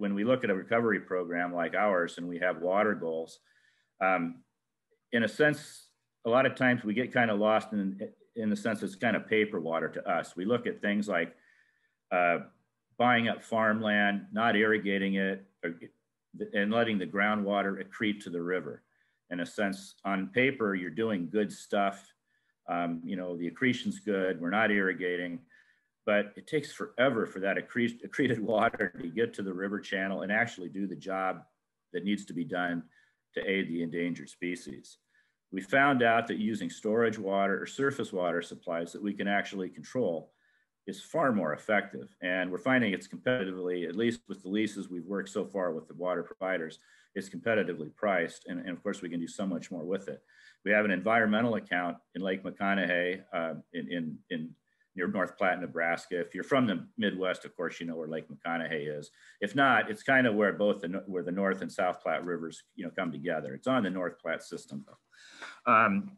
when we look at a recovery program like ours and we have water goals, um, in a sense, a lot of times we get kind of lost in, in the sense it's kind of paper water to us. We look at things like uh, buying up farmland, not irrigating it, or, and letting the groundwater accrete to the river. In a sense, on paper, you're doing good stuff. Um, you know, the accretion's good, we're not irrigating, but it takes forever for that accreted water to get to the river channel and actually do the job that needs to be done to aid the endangered species. We found out that using storage water or surface water supplies that we can actually control is far more effective. And we're finding it's competitively, at least with the leases we've worked so far with the water providers, it's competitively priced. And, and of course, we can do so much more with it. We have an environmental account in Lake McConaughey uh, in, in, in near North Platte, Nebraska. If you're from the Midwest, of course, you know where Lake McConaughey is. If not, it's kind of where both the, where the North and South Platte rivers, you know, come together. It's on the North Platte system though. Um,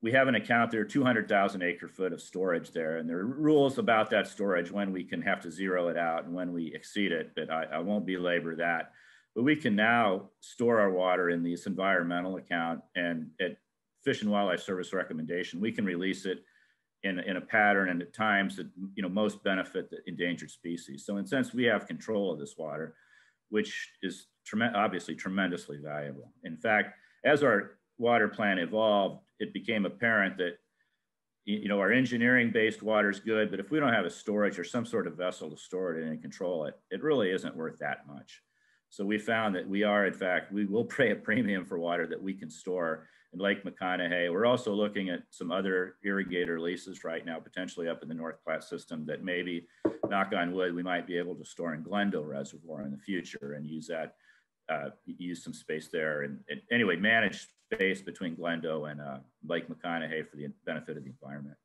we have an account there, 200,000 acre foot of storage there. And there are rules about that storage when we can have to zero it out and when we exceed it, but I, I won't belabor that. But we can now store our water in this environmental account and at Fish and Wildlife Service recommendation, we can release it in, in a pattern and at times that you know most benefit the endangered species. So in a sense, we have control of this water, which is obviously tremendously valuable. In fact, as our water plan evolved, it became apparent that you know our engineering based water is good, but if we don't have a storage or some sort of vessel to store it in and control it, it really isn't worth that much. So we found that we are, in fact, we will pay a premium for water that we can store in Lake McConaughey. We're also looking at some other irrigator leases right now, potentially up in the North Platte system that maybe, knock on wood, we might be able to store in Glendale Reservoir in the future and use that, uh, use some space there. And, and, anyway, manage space between Glendale and uh, Lake McConaughey for the benefit of the environment.